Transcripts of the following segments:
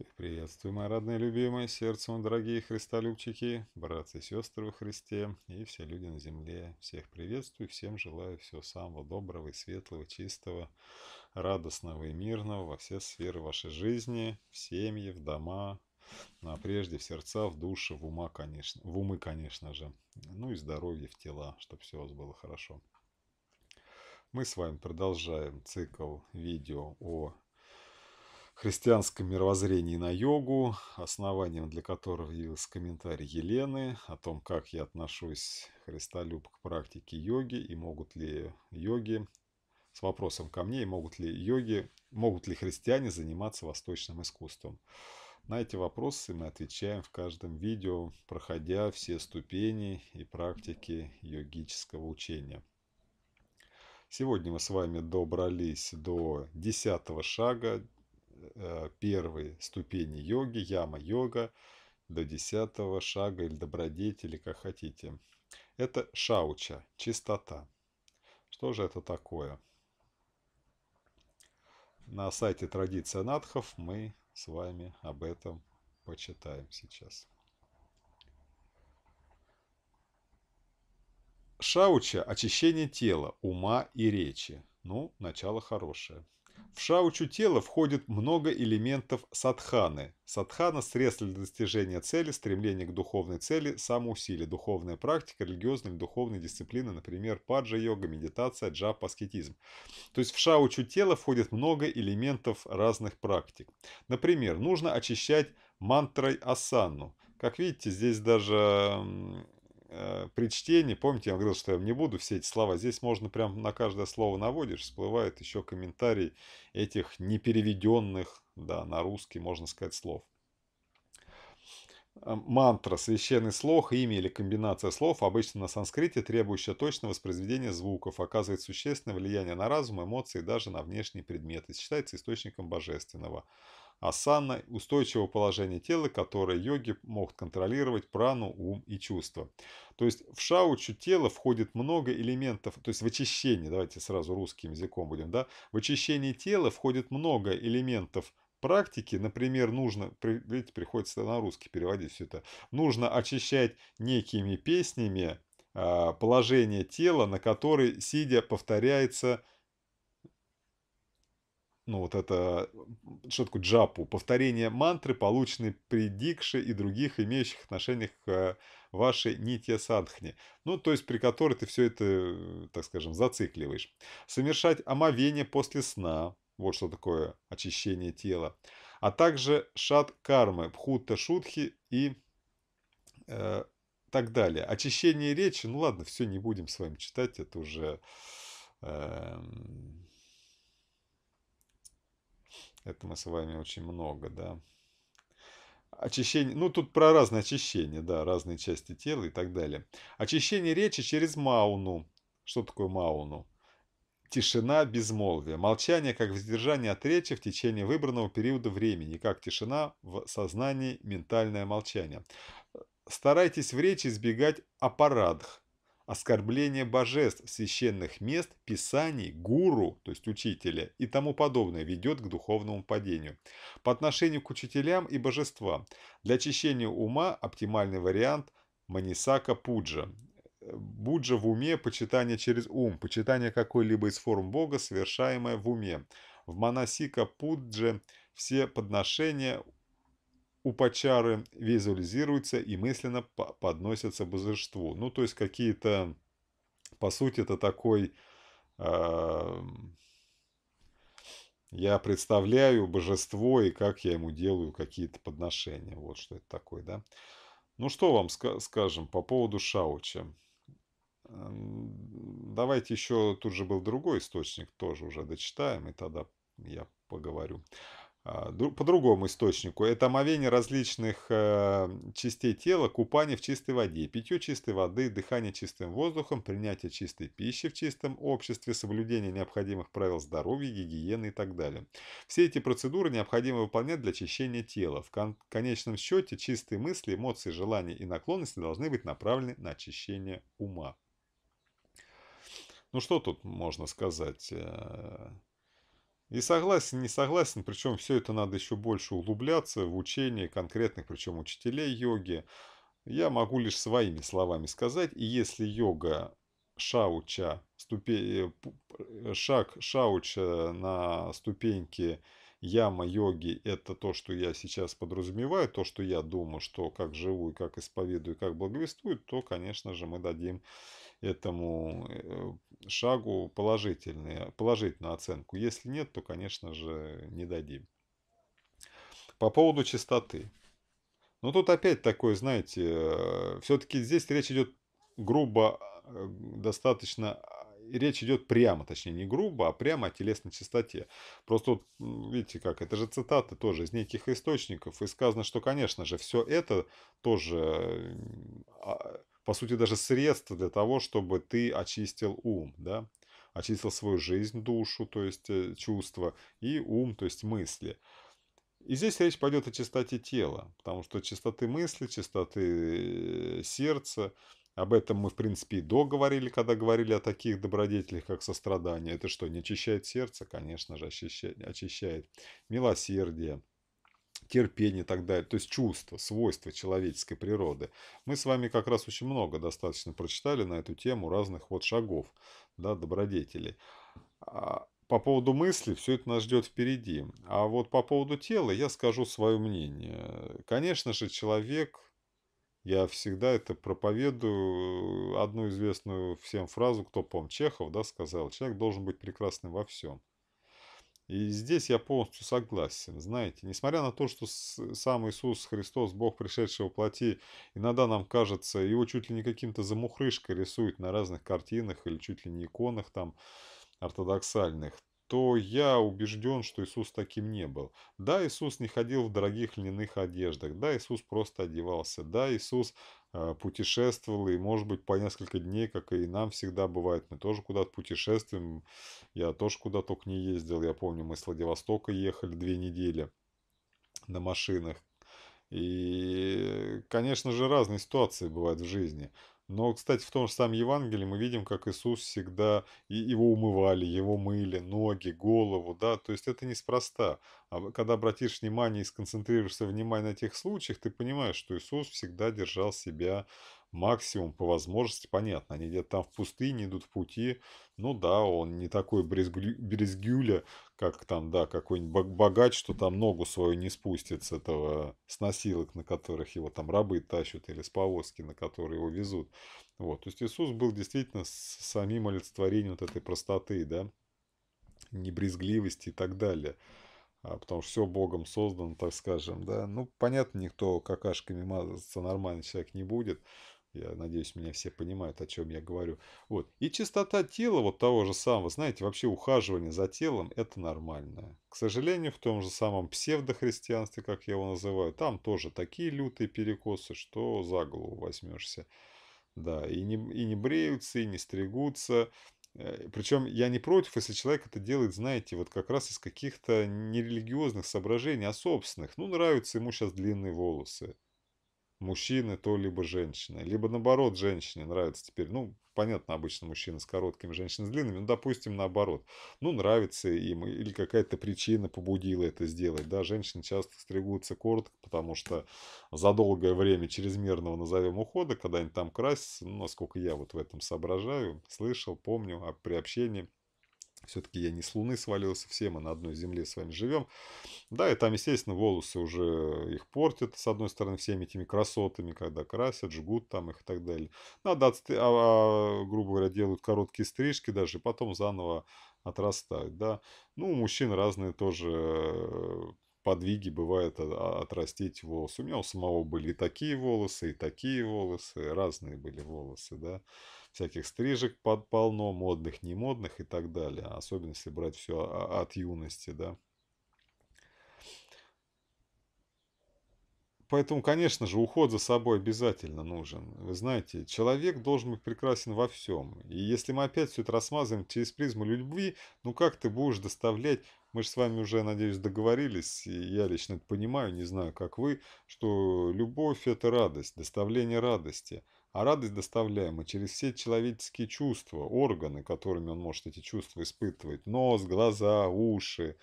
Всех приветствую, мои родные, любимые, сердцем дорогие христолюбчики, братцы и сестры во Христе и все люди на земле. Всех приветствую, всем желаю всего самого доброго и светлого, чистого, радостного и мирного во все сферы вашей жизни, в семьи, в дома, ну, а прежде в сердца, в души, в ума, конечно, в умы, конечно же, ну и здоровье, в тела, чтобы все у вас было хорошо. Мы с вами продолжаем цикл видео о христианском мировоззрении на йогу, основанием для которого явился комментарий Елены о том, как я отношусь, христолюб, к практике йоги и могут ли йоги с вопросом ко мне, и могут ли йоги, могут ли христиане заниматься восточным искусством. На эти вопросы мы отвечаем в каждом видео, проходя все ступени и практики йогического учения. Сегодня мы с вами добрались до десятого шага Э, первой ступени йоги, яма-йога, до десятого шага или добродетели, как хотите. Это шауча, чистота. Что же это такое? На сайте Традиция Надхов мы с вами об этом почитаем сейчас. Шауча – очищение тела, ума и речи. Ну, начало хорошее. В шаучу тела входит много элементов садханы. Садхана – средство для достижения цели, стремление к духовной цели, самоусилие, духовная практика, религиозные духовные дисциплины, например, паджа-йога, медитация, джапа, аскетизм. То есть в шаучу тела входит много элементов разных практик. Например, нужно очищать мантрой асану. Как видите, здесь даже Э, при чтении, помните, я говорил, что я не буду все эти слова, здесь можно прям на каждое слово наводишь, всплывает еще комментарий этих непереведенных, да, на русский, можно сказать, слов. Э, мантра – священный слог, имя или комбинация слов, обычно на санскрите, требующая точного воспроизведения звуков, оказывает существенное влияние на разум, эмоции и даже на внешние предметы, считается источником божественного. Асана – устойчивое положение тела, которое йоги могут контролировать прану, ум и чувства. То есть в шаучу тела входит много элементов, то есть в очищение, давайте сразу русским языком будем, да, в очищение тела входит много элементов практике, например, нужно, видите, приходится на русский переводить все это, нужно очищать некими песнями а, положение тела, на которой, сидя, повторяется ну вот это, что такое джапу, повторение мантры, полученной при дикше и других имеющих отношениях к а, вашей нитья садхне. Ну, то есть при которой ты все это, так скажем, зацикливаешь. Совершать омовение после сна, вот что такое очищение тела. А также шат кармы, пхутта шутхи и э, так далее. Очищение речи, ну ладно, все, не будем с вами читать, это уже... Э, это мы с вами очень много, да. Очищение, ну тут про разные очищения, да, разные части тела и так далее. Очищение речи через мауну. Что такое мауну? тишина безмолвия, молчание как воздержание от речи в течение выбранного периода времени, как тишина в сознании ментальное молчание. Старайтесь в речи избегать аппаратх, оскорбления божеств, священных мест, писаний, гуру, то есть учителя и тому подобное ведет к духовному падению. По отношению к учителям и божествам для очищения ума оптимальный вариант – манисака пуджа Буджа в уме – почитание через ум, почитание какой-либо из форм Бога, совершаемое в уме. В Манасика Пудже все подношения упачары визуализируются и мысленно подносятся божеству. Ну, то есть какие-то, по сути, это такой, э, я представляю божество и как я ему делаю какие-то подношения. Вот что это такое, да. Ну, что вам ска скажем по поводу Шауча? Давайте еще, тут же был другой источник, тоже уже дочитаем, и тогда я поговорю. А, по другому источнику. Это омовение различных э, частей тела, купание в чистой воде, питье чистой воды, дыхание чистым воздухом, принятие чистой пищи в чистом обществе, соблюдение необходимых правил здоровья, гигиены и так далее. Все эти процедуры необходимо выполнять для очищения тела. В конечном счете чистые мысли, эмоции, желания и наклонности должны быть направлены на очищение ума. Ну что тут можно сказать? Э, и согласен, не согласен, причем все это надо еще больше углубляться в учение конкретных, причем учителей йоги. Я могу лишь своими словами сказать, и если йога шауча, ступе... Э, э, шаг шауча на ступеньке яма йоги – это то, что я сейчас подразумеваю, то, что я думаю, что как живу и как исповедую, и как благовествую, то, конечно же, мы дадим этому шагу положительные, положительную оценку. Если нет, то, конечно же, не дадим. По поводу чистоты Ну, тут опять такое, знаете, все-таки здесь речь идет грубо, э, достаточно э, речь идет прямо, точнее, не грубо, а прямо о телесной чистоте. Просто вот, видите как, это же цитаты тоже из неких источников, и сказано, что, конечно же, все это тоже э, а, по сути, даже средство для того, чтобы ты очистил ум, да, очистил свою жизнь, душу, то есть э, чувства, и ум, то есть мысли. И здесь речь пойдет о чистоте тела, потому что чистоты мысли, чистоты э, сердца, об этом мы, в принципе, и до когда говорили о таких добродетелях, как сострадание. Это что, не очищает сердце? Конечно же, очищает. очищает. Милосердие, терпение и так далее. То есть чувства, свойства человеческой природы. Мы с вами как раз очень много достаточно прочитали на эту тему разных вот шагов, да, добродетелей. А, по поводу мысли все это нас ждет впереди. А вот по поводу тела я скажу свое мнение. Конечно же, человек, я всегда это проповедую, одну известную всем фразу, кто помнит, Чехов, да, сказал, человек должен быть прекрасным во всем. И здесь я полностью согласен. Знаете, несмотря на то, что сам Иисус Христос, Бог пришедшего плоти, иногда нам кажется, его чуть ли не каким-то замухрышкой рисуют на разных картинах или чуть ли не иконах там ортодоксальных, то я убежден, что Иисус таким не был. Да, Иисус не ходил в дорогих льняных одеждах, да, Иисус просто одевался, да, Иисус э, путешествовал, и, может быть, по несколько дней, как и нам всегда бывает, мы тоже куда-то путешествуем, я тоже куда только не ездил, я помню, мы с Владивостока ехали две недели на машинах, и, конечно же, разные ситуации бывают в жизни. Но, кстати, в том же самом Евангелии мы видим, как Иисус всегда его умывали, его мыли, ноги, голову, да, то есть это неспроста. А когда обратишь внимание и сконцентрируешься внимание на тех случаях, ты понимаешь, что Иисус всегда держал себя максимум по возможности, понятно, они где-то там в пустыне идут в пути, ну да, он не такой брезгю, брезгюля, как там, да, какой-нибудь богач, что там ногу свою не спустит с этого, с носилок, на которых его там рабы тащат, или с повозки, на которые его везут, вот, то есть Иисус был действительно самим олицетворением вот этой простоты, да, небрезгливости и так далее, а потому что все Богом создано, так скажем, да. Ну, понятно, никто какашками мазаться нормальный человек не будет, я надеюсь, меня все понимают, о чем я говорю. Вот. И чистота тела вот того же самого, знаете, вообще ухаживание за телом – это нормальное. К сожалению, в том же самом псевдохристианстве, как я его называю, там тоже такие лютые перекосы, что за голову возьмешься. Да, и не, и не бреются, и не стригутся. Э, Причем я не против, если человек это делает, знаете, вот как раз из каких-то нерелигиозных соображений, а собственных. Ну, нравятся ему сейчас длинные волосы мужчины, то либо женщины. Либо наоборот, женщине нравится теперь, ну, понятно, обычно мужчины с короткими, женщины с длинными, ну, допустим, наоборот. Ну, нравится им или какая-то причина побудила это сделать, да, женщины часто стригутся коротко, потому что за долгое время чрезмерного, назовем, ухода, когда они там красятся, ну, насколько я вот в этом соображаю, слышал, помню при приобщении, все-таки я не с Луны свалился, все мы на одной земле с вами живем. Да, и там, естественно, волосы уже э, их портят, с одной стороны, всеми этими красотами, когда красят, жгут там их и так далее. Надо, ну, отст... А, а, грубо говоря, делают короткие стрижки даже, и потом заново отрастают, да. Ну, у мужчин разные тоже э, подвиги бывает а, а, отрастить волосы. У меня у самого были и такие волосы, и такие волосы, разные были волосы, да всяких стрижек под полно, модных, немодных и так далее. Особенно если брать все от юности, да. Поэтому, конечно же, уход за собой обязательно нужен. Вы знаете, человек должен быть прекрасен во всем. И если мы опять все это рассмазываем через призму любви, ну как ты будешь доставлять мы же с вами уже, надеюсь, договорились, и я лично это понимаю, не знаю, как вы, что любовь – это радость, доставление радости – а радость, доставляема через все человеческие чувства, органы, которыми он может эти чувства испытывать, нос, глаза, уши,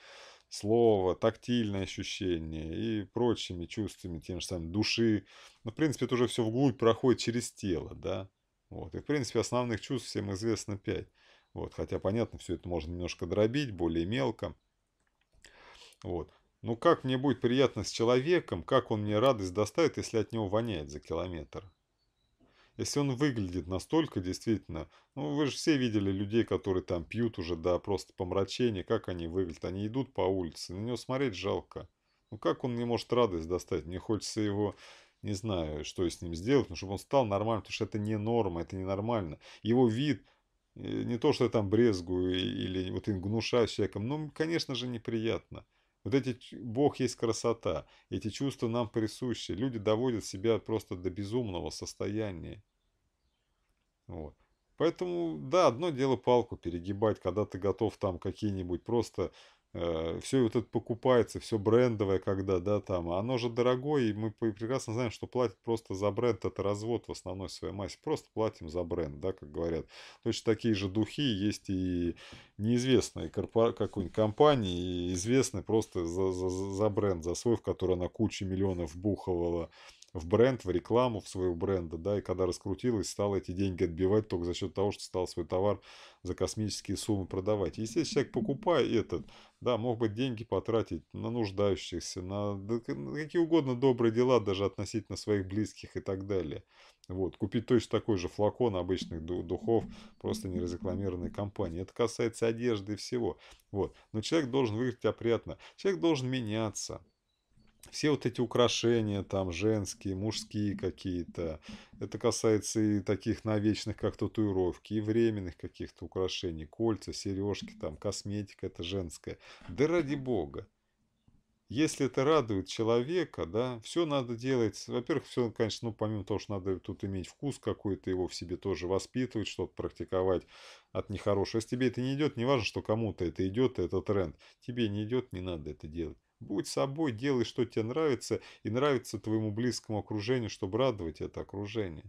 слово, тактильное ощущение и прочими чувствами, тем же самым души. Ну, в принципе, это уже все вглубь проходит через тело, да. Вот. И, в принципе, основных чувств всем известно пять. Вот. Хотя, понятно, все это можно немножко дробить, более мелко. Вот. Ну, как мне будет приятно с человеком, как он мне радость доставит, если от него воняет за километр? Если он выглядит настолько действительно, ну вы же все видели людей, которые там пьют уже, да, просто помрачение, как они выглядят, они идут по улице, на него смотреть жалко. Ну как он не может радость достать? Мне хочется его, не знаю, что с ним сделать, но чтобы он стал нормальным, потому что это не норма, это ненормально. Его вид, э, не то, что я там брезгую или вот и гнушаюсь человеком, но, конечно же, неприятно. Вот эти «Бог есть красота», эти чувства нам присущи. Люди доводят себя просто до безумного состояния. Вот. Поэтому, да, одно дело палку перегибать, когда ты готов там какие-нибудь просто Э, все вот это покупается, все брендовое, когда, да, там, а оно же дорогое, и мы прекрасно знаем, что платят просто за бренд, это развод в основной своей массе, просто платим за бренд, да, как говорят. Точно такие же духи есть и неизвестные корпор... какой-нибудь компании, и известные просто за, за, за бренд, за свой, в который она кучу миллионов буховала в бренд, в рекламу, в своего бренда, да, и когда раскрутилась, стала эти деньги отбивать только за счет того, что стал свой товар за космические суммы продавать. если человек, покупает этот, да, мог бы деньги потратить на нуждающихся, на, на какие угодно добрые дела, даже относительно своих близких и так далее. Вот, купить точно такой же флакон обычных духов, просто не разрекламированной компании. Это касается одежды и всего. Вот. Но человек должен выглядеть опрятно. Человек должен меняться все вот эти украшения, там, женские, мужские какие-то. Это касается и таких навечных, как татуировки, и временных каких-то украшений, кольца, сережки, там, косметика, это женская. Да ради бога. Если это радует человека, да, все надо делать. Во-первых, все, конечно, ну, помимо того, что надо тут иметь вкус какой-то, его в себе тоже воспитывать, что-то практиковать от нехорошего. Если тебе это не идет, не важно, что кому-то это идет, это тренд. Тебе не идет, не надо это делать. Будь собой, делай, что тебе нравится, и нравится твоему близкому окружению, чтобы радовать это окружение.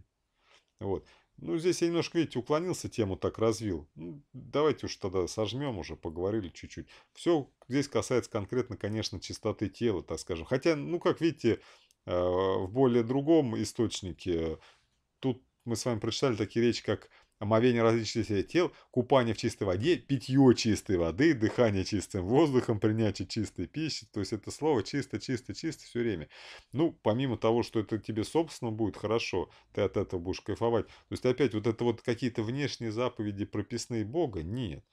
Вот. Ну, здесь я немножко, видите, уклонился, тему так развил. Ну, давайте уж тогда сожмем уже, поговорили чуть-чуть. Все здесь касается конкретно, конечно, чистоты тела, так скажем. Хотя, ну, как видите, э, в более другом источнике э, тут мы с вами прочитали такие речи, как омовение различных частей тел, купание в чистой воде, питье чистой воды, дыхание чистым воздухом, принятие чистой пищи. То есть это слово чисто, чисто, чисто все время. Ну, помимо того, что это тебе собственно будет хорошо, ты от этого будешь кайфовать. То есть опять вот это вот какие-то внешние заповеди прописные Бога, нет.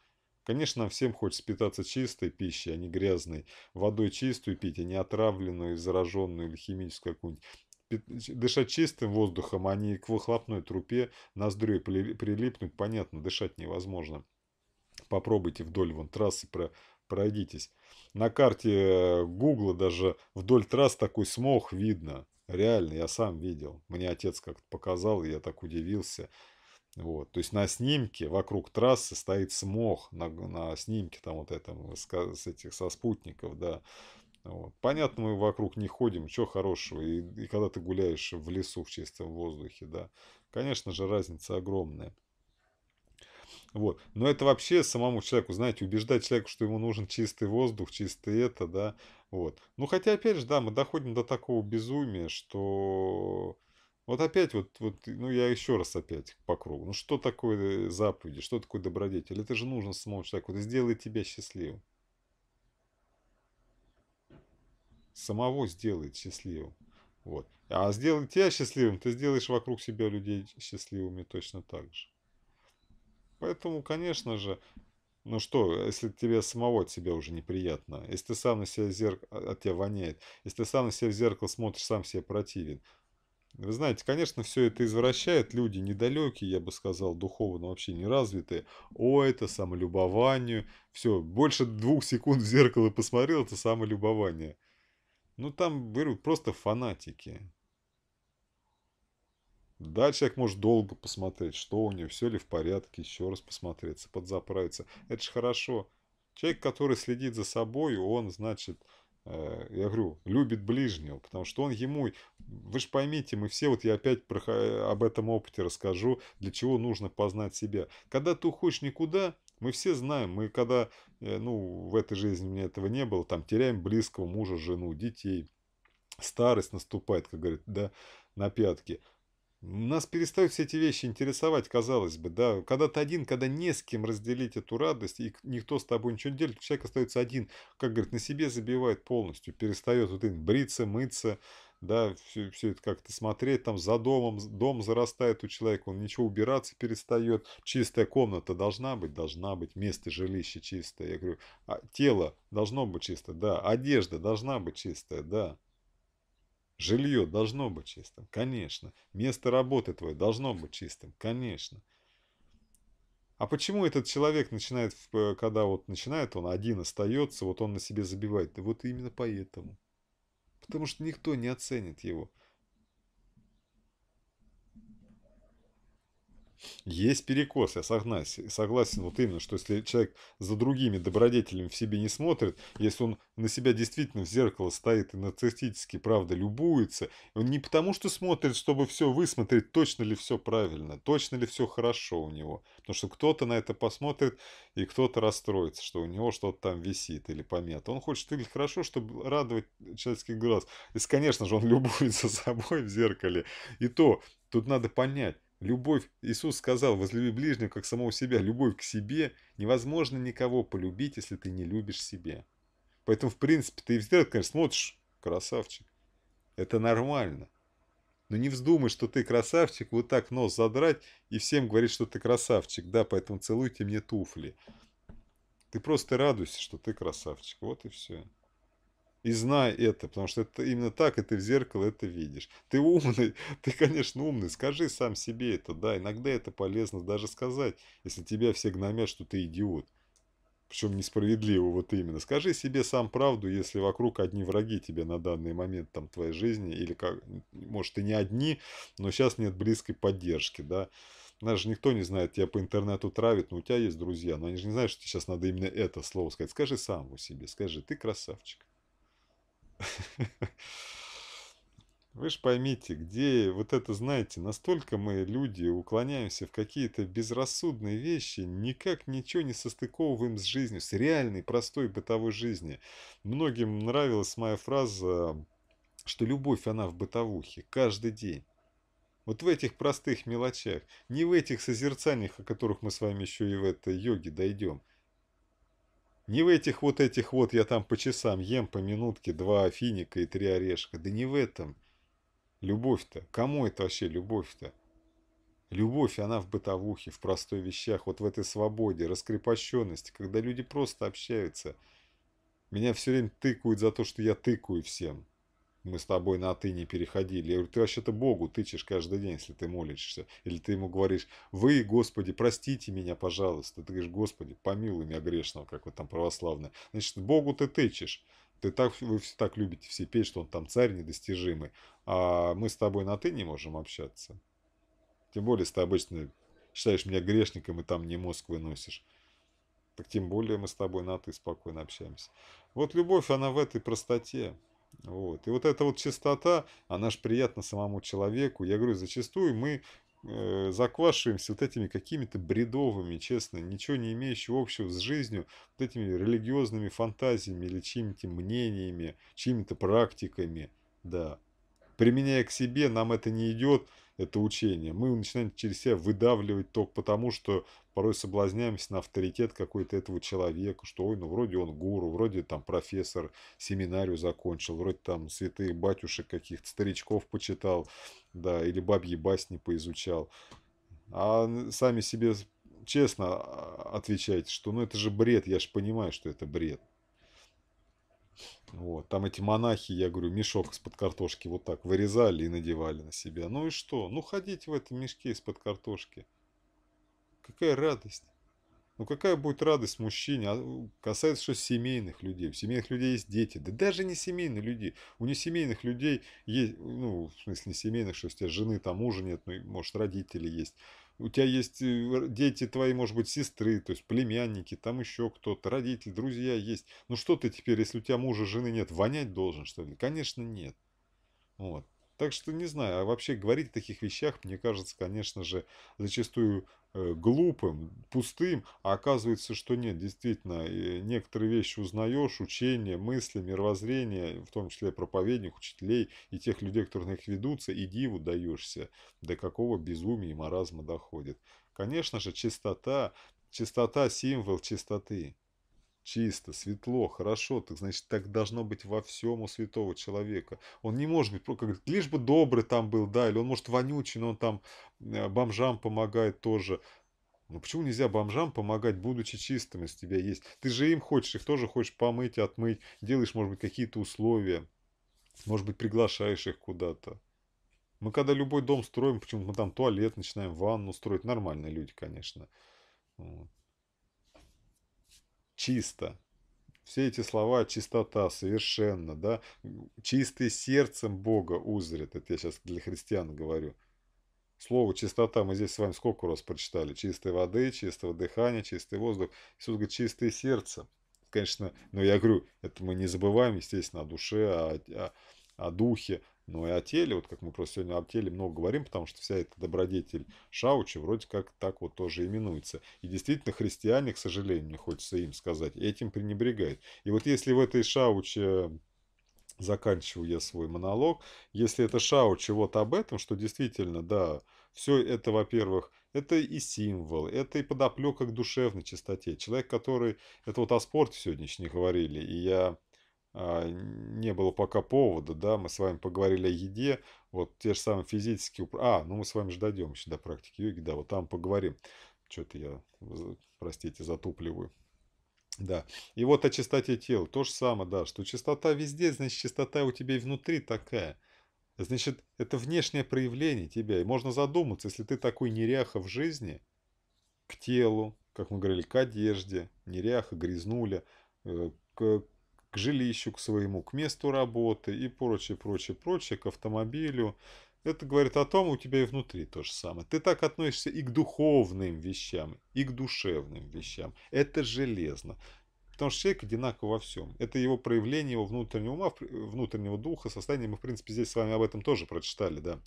Конечно, нам всем хочется питаться чистой пищей, а не грязной. Водой чистую пить, а не отравленную, зараженную или химическую какую-нибудь дышать чистым воздухом, а не к выхлопной трубе ноздрёй прилипнуть, понятно, дышать невозможно. Попробуйте вдоль вон трассы про пройдитесь. На карте э, Гугла даже вдоль трасс такой смог видно. Реально, я сам видел. Мне отец как-то показал, и я так удивился. Вот. То есть на снимке вокруг трассы стоит смог на, на снимке там вот этом э, с, с этих со спутников, да. Вот. Понятно, мы вокруг не ходим, что хорошего. И, и когда ты гуляешь в лесу в чистом воздухе, да, конечно же, разница огромная. Вот. Но это вообще самому человеку, знаете, убеждать человека, что ему нужен чистый воздух, чистый это, да. Вот. Ну, хотя, опять же, да, мы доходим до такого безумия, что... Вот опять вот, вот, ну я еще раз опять по кругу. Ну что такое э, заповеди, что такое добродетель? Это же нужно самому человеку, это сделает тебя счастливым. самого сделает счастливым. Вот. А сделать тебя счастливым, ты сделаешь вокруг себя людей счастливыми точно так же. Поэтому, конечно же, ну что, если тебе самого от себя уже неприятно, если ты сам на себя зеркало, от тебя воняет, если ты сам на себя в зеркало смотришь, сам себе противен. Вы знаете, конечно, все это извращает люди недалекие, я бы сказал, духовно вообще не развитые. О, это самолюбование, Все, больше двух секунд в зеркало посмотрел, это самолюбование. Ну там берут просто фанатики. Дальше их может долго посмотреть, что у него все ли в порядке, еще раз посмотреться, подзаправиться. Это же хорошо. Человек, который следит за собой, он, значит, э, я говорю, любит ближнего, потому что он ему, вы же поймите, мы все, вот я опять про, э, об этом опыте расскажу, для чего нужно познать себя. Когда ты уходишь никуда, мы все знаем, мы когда, э, ну, в этой жизни у меня этого не было, там теряем близкого мужа, жену, детей. Старость наступает, как говорят, да, на пятки. Нас перестают все эти вещи интересовать, казалось бы, да. Когда ты один, когда не с кем разделить эту радость, и никто с тобой ничего не делит, человек остается один, как говорит, на себе забивает полностью, перестает вот бриться, мыться, да, все, все это как-то смотреть, там за домом, дом зарастает у человека, он ничего убираться перестает, чистая комната должна быть, должна быть, место жилища чистое, я говорю, а, тело должно быть чистое, да, одежда должна быть чистая, да, жилье должно быть чистым, конечно, место работы твое должно быть чистым, конечно. А почему этот человек начинает, э, когда вот начинает, он один остается, вот он на себе забивает? Да вот именно поэтому потому что никто не оценит его. Есть перекос, я согласен, согласен. Вот именно, что если человек за другими добродетелями в себе не смотрит, если он на себя действительно в зеркало стоит и нацистически правда, любуется, он не потому что смотрит, чтобы все высмотреть, точно ли все правильно, точно ли все хорошо у него. Потому что кто-то на это посмотрит, и кто-то расстроится, что у него что-то там висит или помет Он хочет выглядеть хорошо, чтобы радовать человеческий глаз. Если, конечно же, он любуется собой в зеркале. И то, тут надо понять, Любовь, Иисус сказал, возлюби ближнего, как самого себя, любовь к себе. Невозможно никого полюбить, если ты не любишь себя. Поэтому, в принципе, ты и в зеркало, конечно, смотришь, красавчик. Это нормально. Но не вздумай, что ты красавчик, вот так нос задрать и всем говорить, что ты красавчик, да, поэтому целуйте мне туфли. Ты просто радуйся, что ты красавчик, вот и все. И знай это, потому что это именно так, и ты в зеркало это видишь. Ты умный, ты, конечно, умный, скажи сам себе это, да, иногда это полезно даже сказать, если тебя все гномят, что ты идиот. Причем несправедливо, вот именно. Скажи себе сам правду, если вокруг одни враги тебе на данный момент там твоей жизни, или как, может и не одни, но сейчас нет близкой поддержки, да. Знаешь, никто не знает, тебя по интернету травит, но у тебя есть друзья, но они же не знают, что тебе сейчас надо именно это слово сказать. Скажи сам самому себе, скажи, ты красавчик. Вы же поймите, где вот это, знаете, настолько мы, люди, уклоняемся в какие-то безрассудные вещи, никак ничего не состыковываем с жизнью, с реальной, простой бытовой жизнью. Многим нравилась моя фраза, что любовь, она в бытовухе, каждый день. Вот в этих простых мелочах, не в этих созерцаниях, о которых мы с вами еще и в этой йоге дойдем – не в этих вот этих вот я там по часам ем по минутке два финика и три орешка. Да не в этом. Любовь-то. Кому это вообще любовь-то? Любовь, она в бытовухе, в простой вещах, вот в этой свободе, раскрепощенности, когда люди просто общаются. Меня все время тыкают за то, что я тыкаю всем мы с тобой на «ты» не переходили. Я говорю, ты вообще-то Богу тычешь каждый день, если ты молишься. Или ты ему говоришь, вы, Господи, простите меня, пожалуйста. Ты говоришь, Господи, помилуй меня грешного, как вот там православное. Значит, Богу ты тычешь. Ты так, вы все так любите все петь, что он там царь недостижимый. А мы с тобой на «ты» не можем общаться. Тем более, если ты обычно считаешь меня грешником и там не мозг выносишь. Так тем более мы с тобой на «ты» спокойно общаемся. Вот любовь, она в этой простоте. Вот. И вот эта вот чистота, она же приятна самому человеку. Я говорю, зачастую мы э, заквашиваемся вот этими какими-то бредовыми, честно, ничего не имеющими общего с жизнью, вот этими религиозными фантазиями или чьими-то мнениями, чьими-то практиками, да. Применяя к себе, нам это не идет, это учение. Мы начинаем через себя выдавливать только потому, что порой соблазняемся на авторитет какой-то этого человека, что ой, ну вроде он гуру, вроде там профессор, семинарию закончил, вроде там святых батюшек каких-то, старичков почитал, да, или бабьи басни поизучал. А сами себе честно а, отвечайте, что ну это же бред, я же понимаю, что это бред. Вот, там эти монахи, я говорю, мешок из-под картошки вот так вырезали и надевали на себя. Ну и что? Ну ходить в этом мешке из-под картошки. Какая радость. Ну какая будет радость мужчине? А касается что семейных людей. У семейных людей есть дети. Да даже не семейные люди. У несемейных людей есть, ну в смысле не семейных, что у тебя жены там мужа нет, ну может родители есть у тебя есть э, дети твои, может быть, сестры, то есть племянники, там еще кто-то, родители, друзья есть. Ну что ты теперь, если у тебя мужа, жены нет, вонять должен, что ли? Конечно, нет. Вот. Так что не знаю, а вообще говорить о таких вещах, мне кажется, конечно же, зачастую э, глупым, пустым, а оказывается, что нет, действительно, некоторые вещи узнаешь, учения, мысли, мировоззрение, в том числе проповедник, учителей и тех людей, которые на них ведутся, и диву даешься, до какого безумия и маразма доходит. Конечно же, чистота, чистота – символ чистоты чисто, светло, хорошо, так значит, так должно быть во всем у святого человека. Он не может быть, как, лишь бы добрый там был, да, или он может вонючий, но он там э, бомжам помогает тоже. Ну почему нельзя бомжам помогать, будучи чистым, если тебя есть? Ты же им хочешь, их тоже хочешь помыть, отмыть, делаешь, может быть, какие-то условия, может быть, приглашаешь их куда-то. Мы когда любой дом строим, почему то мы там туалет начинаем, ванну строить, нормальные люди, конечно. Вот чисто. Все эти слова «чистота», «совершенно», да, «чистый сердцем Бога узрит», это я сейчас для христиан говорю. Слово «чистота» мы здесь с вами сколько раз прочитали? Чистой воды, чистого дыхания, чистый воздух. Иисус говорит «чистое сердце». Конечно, но я говорю, это мы не забываем, естественно, о душе, о, о, о духе, но ну, и о теле, вот как мы просто сегодня о теле много говорим, потому что вся эта добродетель шаучи вроде как так вот тоже именуется. И действительно христиане, к сожалению, мне хочется им сказать, этим пренебрегают. И вот если в этой Шауче заканчиваю я свой монолог, если это Шау чего-то об этом, что действительно, да, все это, во-первых, это и символ, это и подоплека к душевной чистоте. Человек, который... Это вот о спорте сегодня говорили, и я а, не было пока повода, да, мы с вами поговорили о еде, вот те же самые физические... А, ну мы с вами же дойдем еще до практики йоги, да, вот там поговорим. Что-то я, простите, затупливаю. Да, и вот о чистоте тела, то же самое, да, что чистота везде, значит, чистота у тебя и внутри такая. Значит, это внешнее проявление тебя, и можно задуматься, если ты такой неряха в жизни, к телу, как мы говорили, к одежде, неряха, грязнуля, э, к к жилищу, к своему, к месту работы и прочее, прочее, прочее, к автомобилю. Это говорит о том, у тебя и внутри то же самое. Ты так относишься и к духовным вещам, и к душевным вещам. Это железно. Потому что человек одинаково во всем. Это его проявление его внутреннего ума, внутреннего духа, состояния. Мы, в принципе, здесь с вами об этом тоже прочитали, да.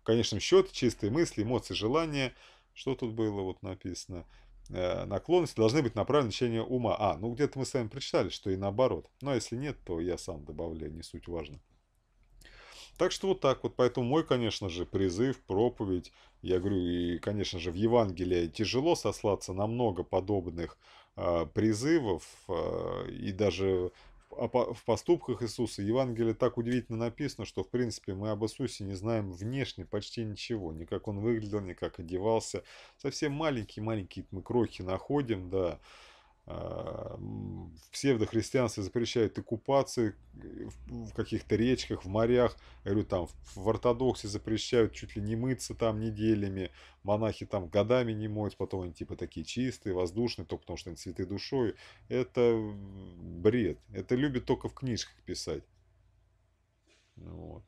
В конечном счете, чистые мысли, эмоции, желания. Что тут было вот написано? Э, наклонности должны быть направлены на лечение ума. А, ну где-то мы с вами прочитали, что и наоборот. Но если нет, то я сам добавляю, не суть важно. Так что вот так вот. Поэтому мой, конечно же, призыв, проповедь. Я говорю, и, конечно же, в Евангелии тяжело сослаться на много подобных э, призывов. Э, и даже в поступках Иисуса Евангелие так удивительно написано, что в принципе мы об Иисусе не знаем внешне почти ничего. Ни как он выглядел, ни как одевался. Совсем маленькие-маленькие мы крохи находим, да. А, в псевдохристианстве запрещают и купаться э, в каких-то речках, в морях. говорю, там в ортодоксе запрещают чуть ли не мыться там неделями. Монахи там годами не моют, потом они типа такие чистые, воздушные, только потому что они цветы душой. Это бред. Это любят только в книжках писать. Вот.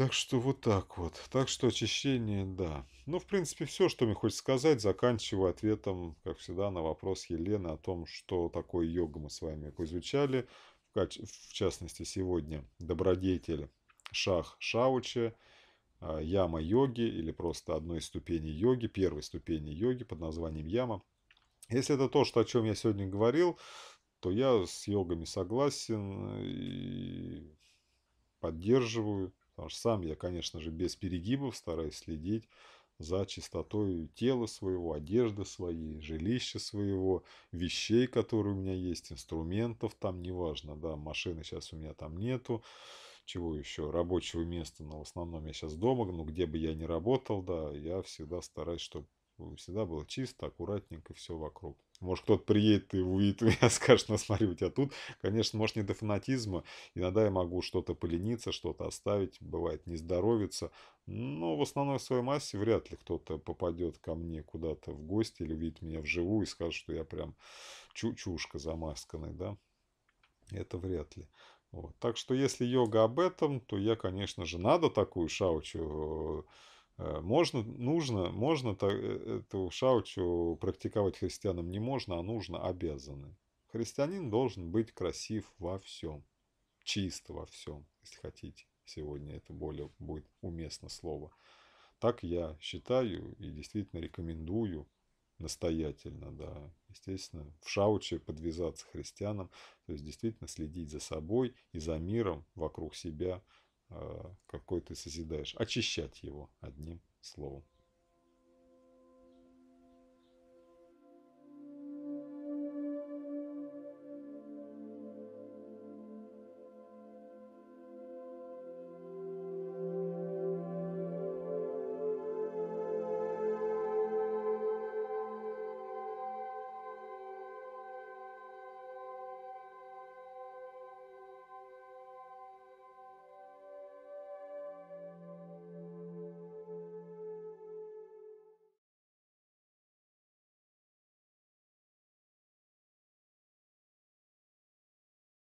Так что вот так вот. Так что очищение, да. Ну, в принципе, все, что мне хочется сказать, заканчиваю ответом, как всегда, на вопрос Елены о том, что такое йога мы с вами изучали, в частности, сегодня добродетель шах шауче, а, яма йоги или просто одной из ступеней йоги, первой ступени йоги под названием яма. Если это то, что, о чем я сегодня говорил, то я с йогами согласен и поддерживаю Потому что сам я, конечно же, без перегибов стараюсь следить за чистотой тела своего, одежды своей, жилища своего, вещей, которые у меня есть, инструментов там, неважно, да, машины сейчас у меня там нету, чего еще, рабочего места, но в основном я сейчас дома, ну, где бы я ни работал, да, я всегда стараюсь, чтобы всегда было чисто, аккуратненько, все вокруг. Может, кто-то приедет и увидит меня, скажет, ну смотри, у тебя тут, конечно, может, не до фанатизма. Иногда я могу что-то полениться, что-то оставить, бывает не здоровиться Но в основной своей массе вряд ли кто-то попадет ко мне куда-то в гости или увидит меня вживую и скажет, что я прям чучушка замасканный, да. Это вряд ли. Вот. Так что, если йога об этом, то я, конечно же, надо такую шаучу Э, можно, нужно, можно так э, эту шаучу практиковать христианам не можно, а нужно, обязаны. Христианин должен быть красив во всем, чист во всем, если хотите. Сегодня это более будет уместно слово. Так я считаю и действительно рекомендую настоятельно, да, естественно, в шауче подвязаться христианам, то есть действительно следить за собой и за миром вокруг себя, Э, какой ты созидаешь, очищать его одним словом.